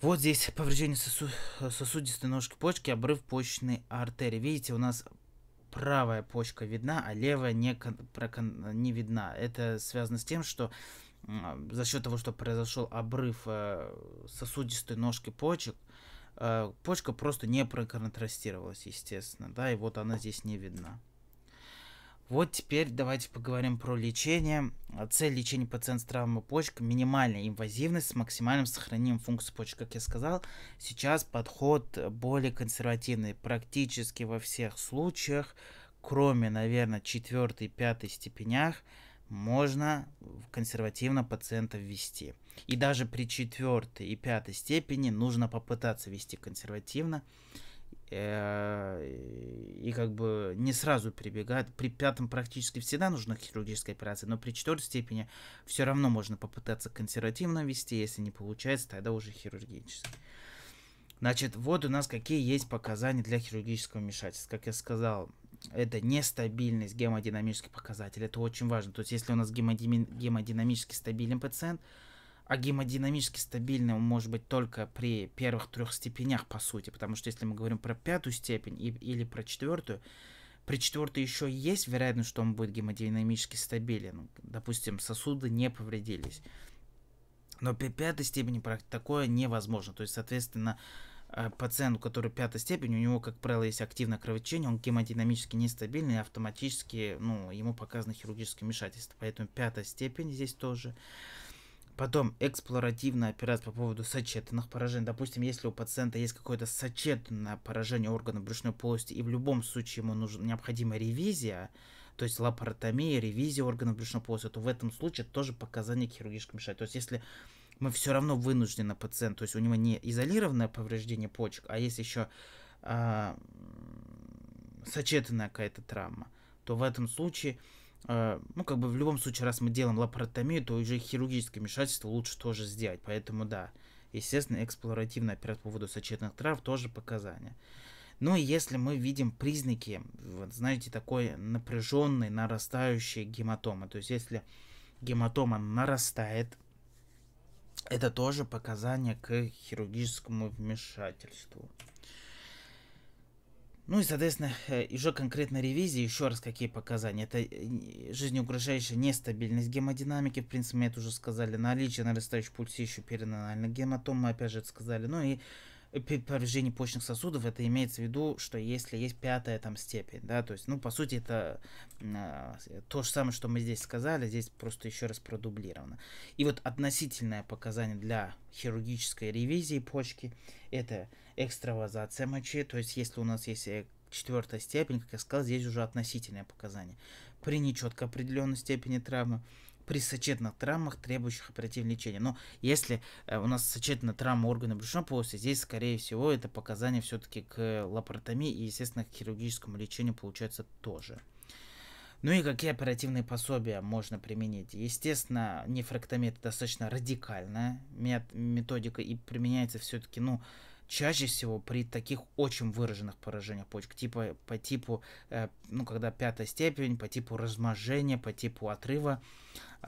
Вот здесь повреждение сосу э, сосудистой ножки почки, обрыв почечной артерии. Видите, у нас правая почка видна, а левая не, не видна. Это связано с тем, что за счет того, что произошел обрыв э, сосудистой ножки почек, Э, почка просто не проконтрастировалась, естественно, да, и вот она здесь не видна. Вот теперь давайте поговорим про лечение. Э, цель лечения пациента с травмой почки минимальная инвазивность с максимальным сохранением функции почек. Как я сказал, сейчас подход более консервативный. Практически во всех случаях, кроме, наверное, четвертой и пятой степенях – можно консервативно пациента ввести. И даже при четвертой и пятой степени нужно попытаться вести консервативно э, и как бы не сразу прибегать. При пятом практически всегда нужна хирургическая операция, но при четвертой степени все равно можно попытаться консервативно вести, если не получается, тогда уже хирургически. Значит, вот у нас какие есть показания для хирургического вмешательства. Как я сказал, это нестабильность гемодинамических показателей. Это очень важно. То есть, если у нас гемоди- гемодинамически стабильный пациент, а гемодинамически стабильный он может быть только при первых трех степенях, по сути. Потому что если мы говорим про пятую степень и... или про четвертую, при четвертой еще есть вероятность, что он будет гемодинамически стабилен. Допустим, сосуды не повредились. Но при пятой степени такое невозможно. То есть, соответственно, Э, пациенту, который пятой степени, у него, как правило, есть активное кровотечение, он гемодинамически нестабильный, автоматически, ну, ему показано хирургическое вмешательство. Поэтому пятая степень здесь тоже. Потом эксплоративная операция по поводу сочетанных поражений. Допустим, если у пациента есть какое-то сочетанное поражение органа брюшной полости, и в любом случае ему нужна необходима ревизия, то есть лапаротомия, ревизия органов брюшной полости, то в этом случае тоже показания к хирургическому вмешательству. То есть если мы все равно вынуждены пациент, то есть у него не изолированное повреждение почек, а есть еще э, а, сочетанная какая-то травма, то в этом случае, э, ну как бы в любом случае, раз мы делаем лапаротомию, то уже хирургическое вмешательство лучше тоже сделать, поэтому да, естественно, эксплуатативная операция по поводу сочетанных трав тоже показания. Ну и если мы видим признаки, вот, знаете, такой напряженной, нарастающей гематомы, то есть если гематома нарастает, это тоже показания к хирургическому вмешательству. Ну и, соответственно, уже э, конкретно ревизии, еще раз какие показания. Это э, жизнеугрожающая нестабильность гемодинамики, в принципе, мы это уже сказали, наличие нарастающей пульсирующей перинальной гематомы, опять же, это сказали, ну и повреждение почных сосудов, это имеется в виду, что если есть пятая там степень, да, то есть, ну, по сути, это а, э, то же самое, что мы здесь сказали, здесь просто еще раз продублировано. И вот относительное показание для хирургической ревизии почки – это экстравазация мочи, то есть, если у нас есть э, четвертая степень, как я сказал, здесь уже относительное показание. При нечетко определенной степени травмы – при сочетных травмах, требующих оперативного лечения. Но если э, у нас сочетана травма органа брюшной полости, здесь, скорее всего, это показание все-таки к лапаротомии и, естественно, к хирургическому лечению получается тоже. Ну и какие оперативные пособия можно применить? Естественно, нефрактомия это достаточно радикальная методика и применяется все-таки, ну, чаще всего при таких очень выраженных поражениях почек, типа по типу, э, ну, когда пятая степень, по типу размножения, по типу отрыва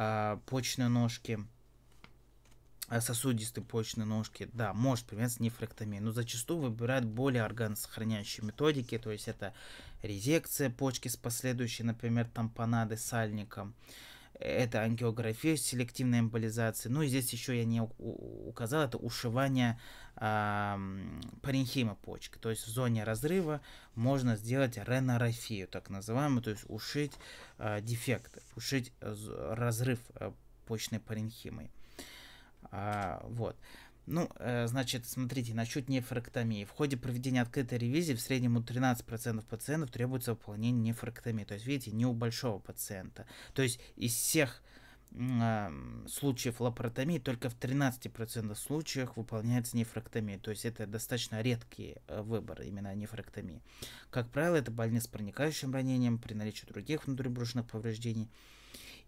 а, почной ножки, а, сосудистой почной ножки, да, может применяться нефректомия, но зачастую выбирают более органосохраняющие методики, то есть это резекция почки с последующей, например, тампонадой сальником, сальником, это ангиография с селективной эмболизацией. Ну и здесь еще я не указал, это ушивание э, паренхима почки. То есть в зоне разрыва можно сделать ренорафию, так называемую, то есть ушить э, дефект, ушить э, разрыв э, почной паренхимой. А, вот. Э, ну, э, значит, смотрите, насчет нефрактомии. В ходе проведения открытой ревизии в среднем у 13% пациентов требуется выполнение нефрактомии. То есть, видите, не у большого пациента. То есть, из всех э, случаев лапаротомии только в 13% случаях выполняется нефрактомия. То есть это достаточно редкий э, выборы именно нефрактомии. Как правило, это больные с проникающим ранением при наличии других внутрибрюшных повреждений.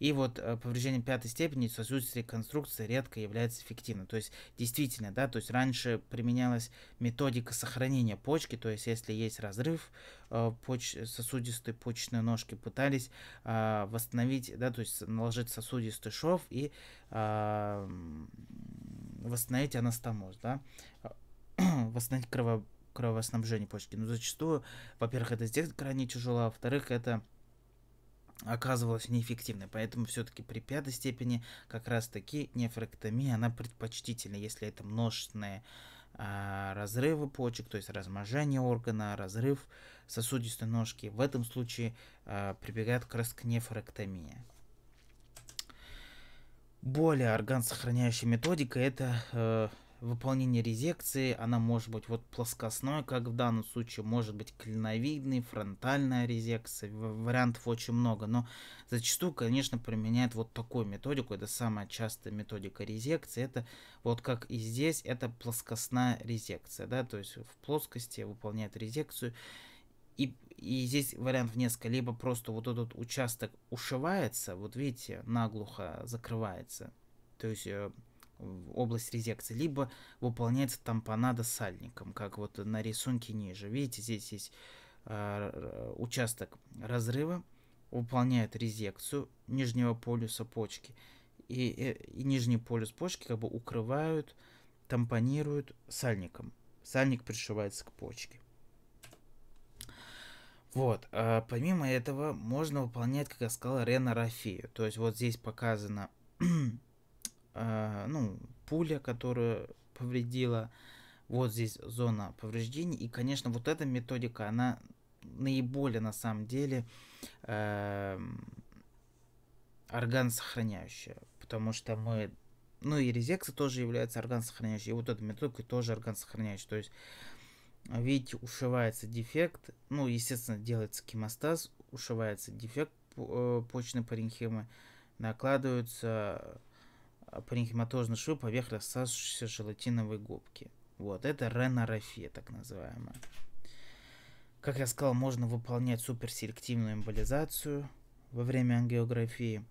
И вот э, повреждение пятой степени сосудистой конструкции редко является эффективным. То есть действительно, да, то есть раньше применялась методика сохранения почки, то есть если есть разрыв э, поч сосудистой почечной ножки, пытались а, восстановить, да, то есть наложить сосудистый шов и а, восстановить анастомоз, да, восстановить крово кровоснабжение почки. Но ну, зачастую, во-первых, это здесь крайне тяжело, а во-вторых, это оказывалась неэффективной, поэтому все-таки при пятой степени как раз-таки нефректомия, она предпочтительна, если это множественные а, разрывы почек, то есть размножение органа, разрыв сосудистой ножки. В этом случае а, прибегают как раз к нефрактомии. Более орган сохраняющая методика это э, Выполнение резекции, она может быть вот плоскостной, как в данном случае, может быть клиновидной, фронтальная резекция, вариантов очень много, но зачастую, конечно, применяют вот такую методику, это самая частая методика резекции, это вот как и здесь, это плоскостная резекция, да, то есть в плоскости выполняет резекцию, и, и здесь вариантов несколько. Либо просто вот этот участок ушивается, вот видите, наглухо закрывается. То есть э, область резекции, либо выполняется тампонада сальником, как вот на рисунке ниже. Видите, здесь есть э, участок разрыва, выполняет резекцию нижнего полюса почки, и, и, э, и нижний полюс почки как бы укрывают, тампонируют сальником. Сальник пришивается к почке. Вот, а помимо этого можно выполнять, как я сказал, ренорафию. То есть вот здесь показано э, ну, пуля, которая повредила. Вот здесь зона повреждений. И, конечно, вот эта методика, она наиболее на самом деле э, орган сохраняющая. Потому что мы... Ну и резекция тоже является орган сохраняющей, И вот эта методика тоже орган сохраняющий. То есть, видите, ушивается дефект. Ну, естественно, делается кемостаз, ушивается дефект э, почной паренхимы, накладываются паренхематозный швы поверх рассасывающейся желатиновой губки. Вот, это ренорафия, так называемая. Как я сказал, можно выполнять суперселективную эмболизацию во время ангиографии.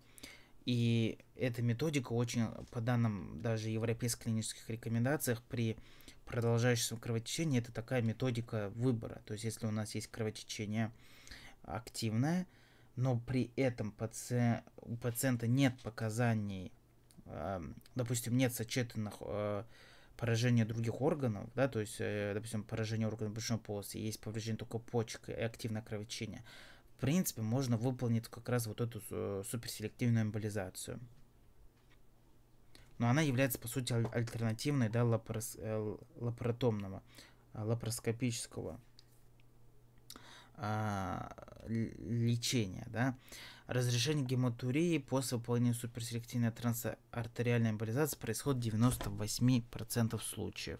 И эта методика очень, по данным даже европейских клинических рекомендациях, при продолжающемся кровотечении, это такая методика выбора. То есть, если у нас есть кровотечение активное, но при этом паци... у пациента нет показаний допустим, нет сочетанных э, поражения других органов, да, то есть, э, допустим, поражение органов брюшной полости, есть повреждение только почек и активное кровотечение, в принципе, можно выполнить как раз вот эту э, суперселективную эмболизацию. Но она является, по сути, аль альтернативной, да, лапарос лапаротомного, лапароскопического а, лечения, да, разрешение гематурии после выполнения суперселективной трансартериальной эмболизации происходит в 98% случаев.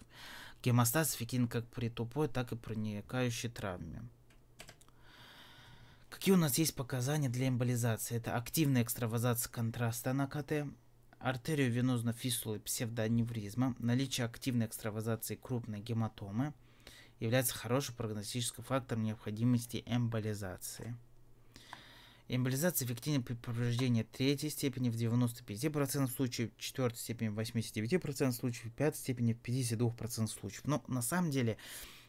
Гемостаз эффективен как при тупой, так и проникающей травме. Какие у нас есть показания для эмболизации? Это активная экстравазация контраста на КТ, артерию венозно фистулы псевдоаневризма, наличие активной экстравазации крупной гематомы – является хорошим прогностическим фактором необходимости эмболизации. Эмболизация эффективна при повреждении третьей степени в 95% случаев, четвертой степени в 89% случаев, пятой степени в 52% случаев. Но на самом деле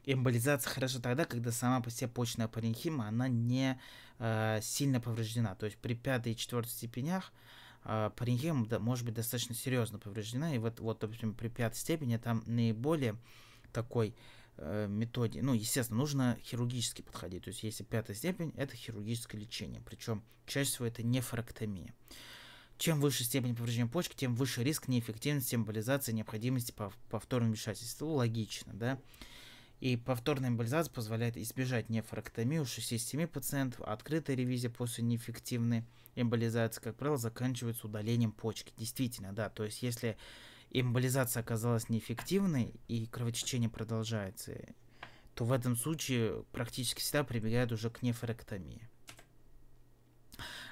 эмболизация хороша тогда, когда сама по себе почная паренхима, она не э, сильно повреждена. То есть при пятой и четвертой степенях э, паренхима да, может быть достаточно серьезно повреждена. И вот, вот, допустим, при пятой степени там наиболее такой Э, методики, ну, естественно, нужно хирургически подходить. То есть, если пятая степень, это хирургическое лечение. Причем, чаще всего это нефрактомия. Чем выше степень повреждения почки, тем выше риск неэффективности эмболизации необходимости повторного вмешательства. Ну, логично, да? И повторная эмболизация позволяет избежать нефрактомии у 67 пациентов, а открытая ревизия после неэффективной эмболизации, как правило, заканчивается удалением почки. Действительно, да, то есть если эмболизация оказалась неэффективной и кровотечение продолжается, то в этом случае практически всегда прибегают уже к нефректомии.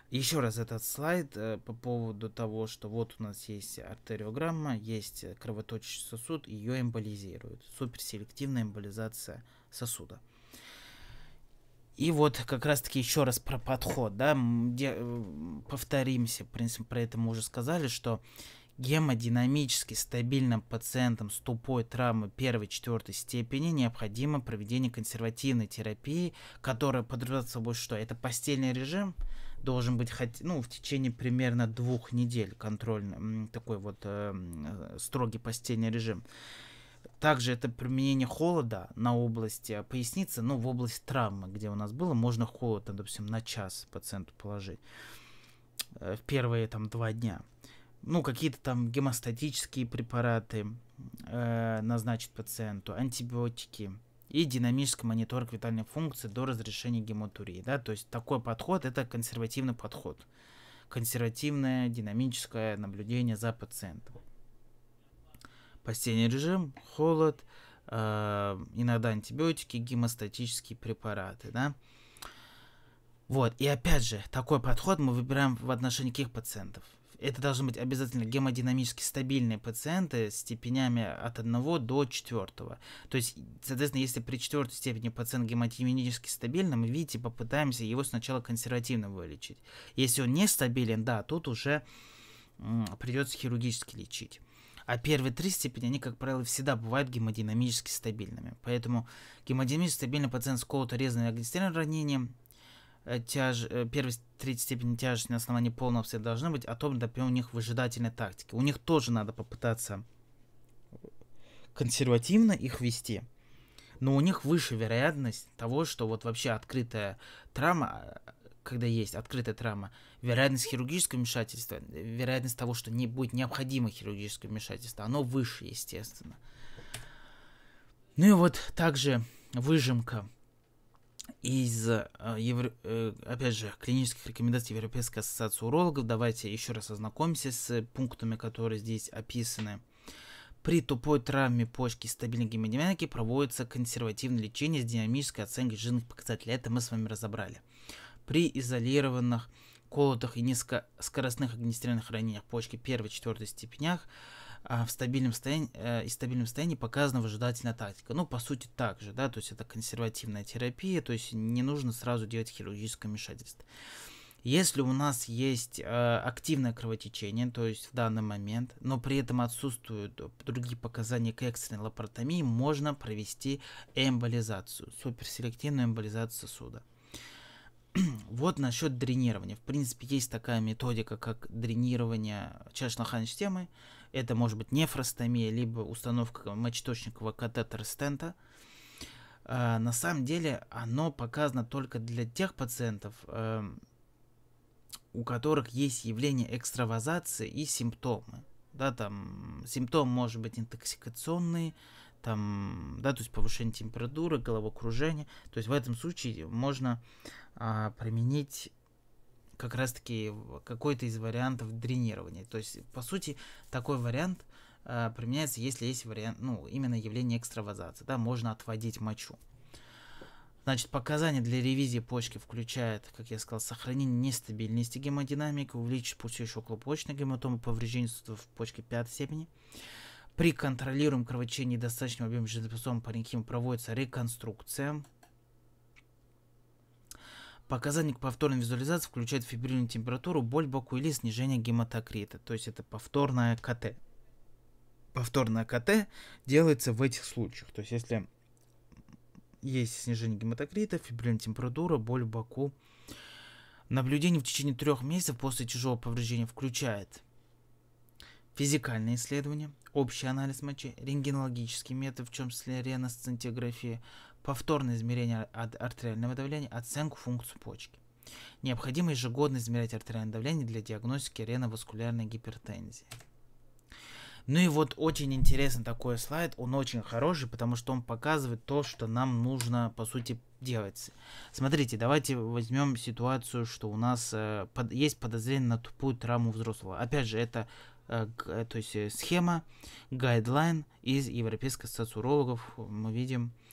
Еще раз этот слайд э, по поводу того, что вот у нас есть артериограмма, есть кровоточащий сосуд, ее эмболизируют. Суперселективная эмболизация сосуда. И вот как раз-таки еще раз про подход, да, где, э, повторимся, в принципе, про это мы уже сказали, что э, гемодинамически стабильным пациентам с тупой травмой первой-четвертой степени необходимо проведение консервативной терапии, которая подразумевает собой что? Это постельный режим, должен быть хоть, ну, в течение примерно двух недель контрольный, такой вот э, э, строгий постельный режим. Также это применение холода на области э, поясницы, ну, в область травмы, где у нас было, можно холод, допустим, на час пациенту положить э, в первые там два дня ну, какие-то там гемостатические препараты э, назначить пациенту, антибиотики и динамический монитор витальной функции до разрешения гематурии, да, то есть такой подход, это консервативный подход, консервативное динамическое наблюдение за пациентом. Постельный режим, холод, э, иногда антибиотики, гемостатические препараты, да. Вот, и опять же, такой подход мы выбираем в отношении каких пациентов – это должны быть обязательно гемодинамически стабильные пациенты с степенями от 1 до 4. То есть, соответственно, если при четвертой степени пациент гемодинамически стабильный, мы, видите, попытаемся его сначала консервативно вылечить. Если он нестабилен, да, тут уже придется хирургически лечить. А первые три степени, они, как правило, всегда бывают гемодинамически стабильными. Поэтому гемодинамически стабильный пациент с какого-то резаного огнестрельного Э, тяж... Э, первой третьей степени тяжести на основании полного обстоятельства должны быть отобраны при у них выжидательной тактики. У них тоже надо попытаться консервативно их вести. Но у них выше вероятность того, что вот вообще открытая травма, а, когда есть открытая травма, вероятность хирургического вмешательства, вероятность того, что не будет необходимо хирургическое вмешательство, оно выше, естественно. Ну и вот также выжимка из, э, э, опять же, клинических рекомендаций Европейской ассоциации урологов. Давайте еще раз ознакомимся с э, пунктами, которые здесь описаны. При тупой травме почки стабильной гемодинамики проводится консервативное лечение с динамической оценкой жизненных показателей. Это мы с вами разобрали. При изолированных, колотых и низкоскоростных огнестрельных ранениях почки 1-4 степенях – а, в стабильном состоянии, э, и стабильном состоянии показана выжидательная тактика. Ну, по сути, так же, да, то есть это консервативная терапия, то есть не нужно сразу делать хирургическое вмешательство. Если у нас есть э, активное кровотечение, то есть в данный момент, но при этом отсутствуют другие показания к экстренной лапаротомии, можно провести эмболизацию, суперселективную эмболизацию сосуда. вот насчет дренирования. В принципе, есть такая методика, как дренирование чашно-хан системы. Это может быть нефростомия, либо установка мочеточникового катетера стента. А, на самом деле оно показано только для тех пациентов, эм, у которых есть явление экстравазации и симптомы. Да, там симптом может быть интоксикационный, там, да, то есть повышение температуры, головокружение. То есть в этом случае можно а, применить как раз-таки какой-то из вариантов дренирования. То есть, по сути, такой вариант э, применяется, если есть вариант, ну, именно явление экстравазации, да, можно отводить мочу. Значит, показания для ревизии почки включают, как я сказал, сохранение нестабильности гемодинамики, увеличить пульсирующую околоплочную гематомы, повреждение в почке пятой степени. При контролируемом кровотечении достаточном объеме железобетонного паренхима проводится реконструкция Показания к повторной визуализации включают фибрильную температуру, боль боку или снижение гематокрита. То есть это повторная КТ. Повторная КТ делается в этих случаях. То есть если есть снижение гематокрита, фибрильная температура, боль в боку. Наблюдение в течение трех месяцев после тяжелого повреждения включает физикальные исследования, общий анализ мочи, рентгенологические методы, в том числе реносцинтиграфия, повторное измерение артериального давления, оценку функции почки. Необходимо ежегодно измерять артериальное давление для диагностики реноваскулярной гипертензии. Ну и вот очень интересный такой слайд, он очень хороший, потому что он показывает то, что нам нужно, по сути, делать. Смотрите, давайте возьмем ситуацию, что у нас э, под, есть подозрение на тупую травму взрослого. Опять же, это э, э то есть э, схема, гайдлайн из Европейской ассоциации урологов, мы видим, э,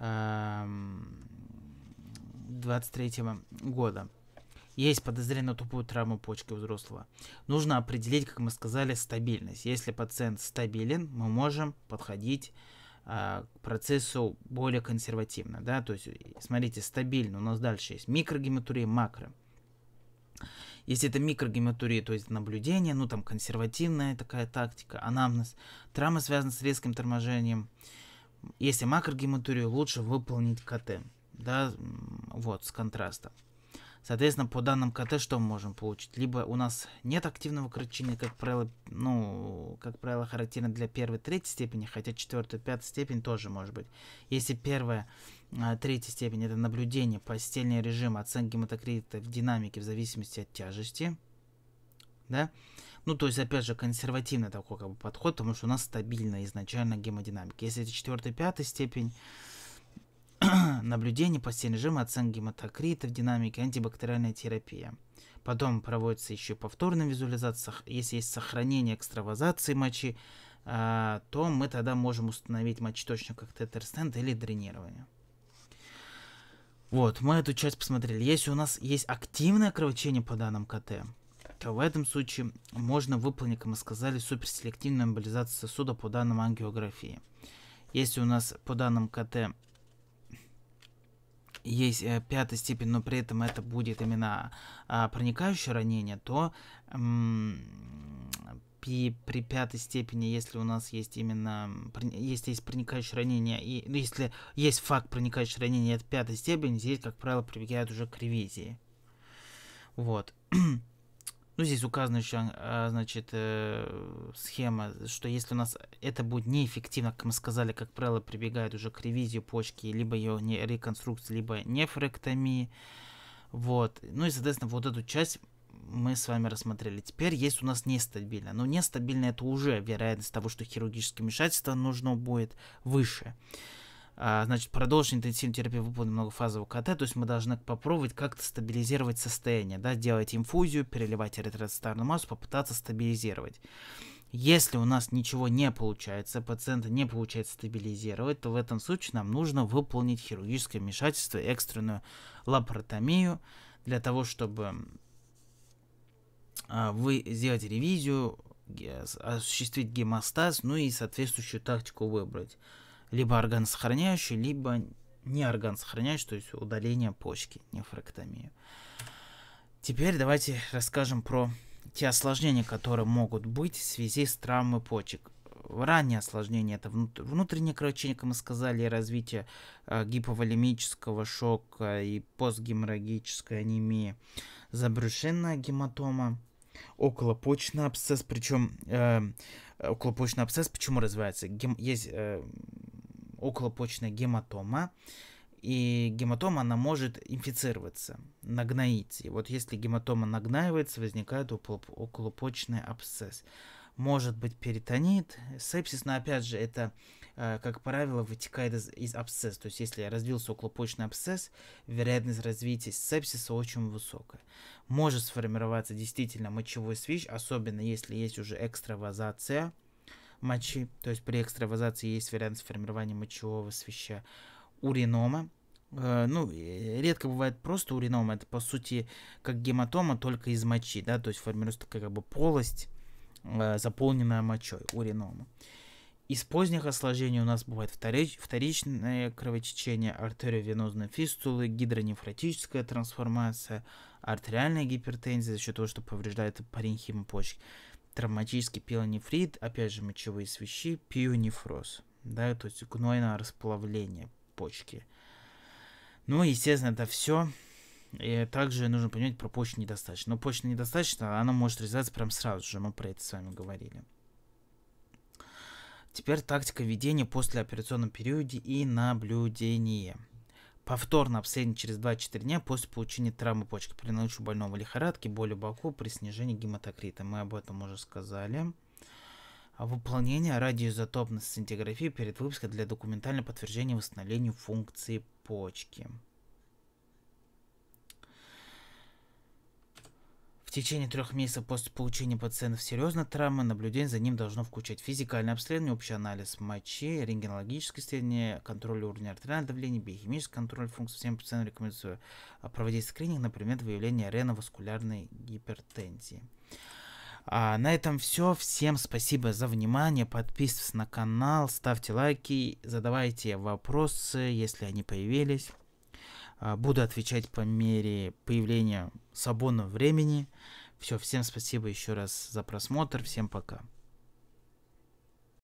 23 года. Есть подозрение на тупую травму почки у взрослого. Нужно определить, как мы сказали, стабильность. Если пациент стабилен, мы можем подходить а, к процессу более консервативно, да, то есть, э, смотрите, стабильно, у нас дальше есть микрогематурия, макро. Если это микрогематурия, то есть наблюдение, ну там консервативная такая тактика, анамнез, травма связана с резким торможением, если макрогематурию, лучше выполнить КТ, да, вот, с контрастом. Соответственно, по данным КТ что мы можем получить? Либо у нас нет активного кручения, как правило, ну, как правило, характерно для первой, третьей степени, хотя четвертая, пятая степень тоже может быть. Если первая, а, третья степень это наблюдение, постельный режим, оценка гематокрита в динамике в зависимости от тяжести – да. Ну, то есть, опять же, консервативный такой как бы, подход, потому что у нас стабильная изначально гемодинамика. Если это 4-5 степень, наблюдения постельный режим, оценка гематокрита в динамике, антибактериальная терапия. Потом проводится еще повторная визуализация. Если есть сохранение экстравазации мочи, э, то мы тогда можем установить мочеточную как тетерстенд или дренирование. Вот, мы эту часть посмотрели. Если у нас есть активное кровотечение по данным КТ, в этом случае можно выполнить, как мы сказали, суперселективную эмболизацию сосуда по данным ангиографии. Если у нас по данным КТ есть э, пятая степень, но при этом это будет именно э, проникающее ранение, то э, при, при пятой степени, если у нас есть именно, если есть проникающее ранение, и, ну, если есть факт проникающего ранения, это пятая степень, здесь, как правило, прибегают уже к ревизии. Вот. ну, здесь указана еще, а, значит, э, схема, что если у нас это будет неэффективно, как мы сказали, как правило, прибегают уже к ревизии почки, либо ее не реконструкции, либо нефректомии. Вот. Ну и, соответственно, вот эту часть мы с вами рассмотрели. Теперь есть у нас нестабильно. Но нестабильно это уже вероятность того, что хирургическое вмешательство нужно будет выше. А, значит, продолжить интенсивную терапию выполнить многофазового КТ, то есть мы должны попробовать как-то стабилизировать состояние, да, делать инфузию, переливать эритроцитарную массу, попытаться стабилизировать. Если у нас ничего не получается, пациента не получается стабилизировать, то в этом случае нам нужно выполнить хирургическое вмешательство, экстренную лапаротомию для того, чтобы а, вы сделать ревизию, осуществить гемостаз, ну и соответствующую тактику выбрать либо орган сохраняющий, либо не орган сохраняющий, то есть удаление почки, нефректомию. Теперь давайте расскажем про те осложнения, которые могут быть в связи с травмой почек. ранние осложнения это внутреннее кровотечение, как мы сказали, развитие э, гиповолемического шока и постгеморрагической анемии, забрюшинная гематома, околопочечный абсцесс, причем э, околопочечный абсцесс почему развивается? Гем... Есть э, околопочная гематома, и гематома, она может инфицироваться, нагноиться. И вот если гематома нагнаивается, возникает околопочный абсцесс. Может быть перитонит, сепсис, но опять же это, э, как правило, вытекает из, из абсцесса. То есть если развился околопочный абсцесс, вероятность развития сепсиса очень высокая. Может сформироваться действительно мочевой свищ, особенно если есть уже экстравазация – мочи, то есть при экстравазации есть вероятность формирования мочевого свища уринома. Э, ну, редко бывает просто уринома, это по сути как гематома, только из мочи, да, то есть формируется такая как бы полость, э, заполненная мочой, уринома. Из поздних осложнений у нас бывает вторич, вторичное кровотечение, артериовенозные фистулы, гидронефротическая трансформация, артериальная гипертензия за счет того, что повреждает паренхима почки травматический пилонефрит, опять же мочевые свищи, пионефроз, да, то есть гнойное расплавление почки. Ну, естественно, это все. И также нужно понимать про почту недостаточно. Но почта недостаточно, она может развиваться прям сразу же, мы про это с вами говорили. Теперь тактика ведения после операционном периоде и наблюдение повторно обследование через 2-4 дня после получения травмы почки при наличии больного лихорадки, боли в боку, при снижении гематокрита. Мы об этом уже сказали. А выполнение радиоизотопной сцинтиграфии перед выпуском для документального подтверждения восстановления функции почки. В течение трех месяцев после получения пациентов серьезной травмы наблюдение за ним должно включать физикальное обследование, общий анализ мочи, рентгенологическое исследование, контроль уровня артериального давления, биохимический контроль функций. Всем пациентам рекомендую а, проводить скрининг на предмет выявления реноваскулярной гипертензии. А на этом все. Всем спасибо за внимание. Подписывайтесь на канал, ставьте лайки, задавайте вопросы, если они появились. А, буду отвечать по мере появления свободного времени. Все, всем спасибо еще раз за просмотр. Всем пока.